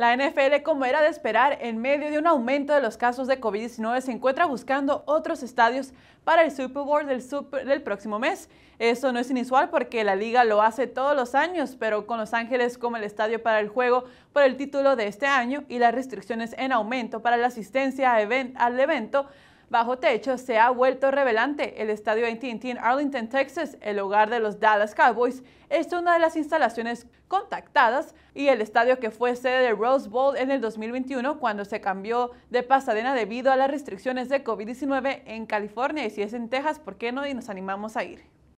La NFL, como era de esperar, en medio de un aumento de los casos de COVID-19, se encuentra buscando otros estadios para el Super Bowl del, próximo mes. Eso no es inusual porque la liga lo hace todos los años, pero con Los Ángeles como el estadio para el juego por el título de este año y las restricciones en aumento para la asistencia al evento, bajo techo se ha vuelto revelante. El estadio AT&T en Arlington, Texas, el hogar de los Dallas Cowboys, es una de las instalaciones contactadas y el estadio que fue sede de Rose Bowl en el 2021 cuando se cambió de Pasadena debido a las restricciones de COVID-19 en California. Y si es en Texas, ¿por qué no? Y nos animamos a ir.